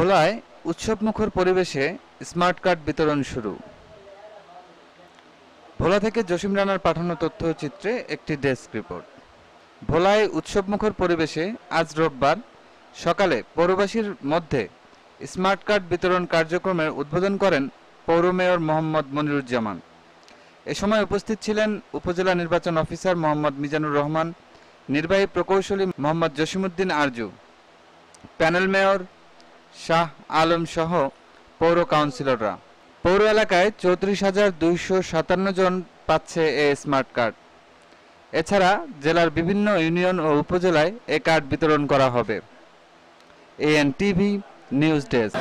ভোলায় উৎসবমুখর পরিবেশে স্মার্ট কার্ড বিতরণ শুরু ভোলা থেকে জসিম রানার পাঠানো তথ্যচিত্রে একটি ডেস্ক রিপোর্ট ভোলায় উৎসবমুখর পরিবেশে আজ রোববার সকালে পৌরবাসীর মধ্যে স্মার্ট কার্ড বিতরণ কার্যক্রমের উদ্বোধন করেন পৌর মেয়র মোহাম্মদ মনিরুজ্জামান এ সময় উপস্থিত ছিলেন উপজেলা নির্বাচন অফিসার মোহাম্মদ মিজানুর রহমান নির্বাহী প্রকৌশলী মোহাম্মদ জসিমুদ্দিন আরজু প্যানেল মেয়র শাহ আলম সহ পৌর কাউন্সিলররা পৌর এলাকায় চৌত্রিশ হাজার দুইশো সাতান্ন জন পাচ্ছে এ স্মার্ট কার্ড এছাড়া জেলার বিভিন্ন ইউনিয়ন ও উপজেলায় এ কার্ড বিতরণ করা হবে এএন টিভি নিউজ ডেস্ক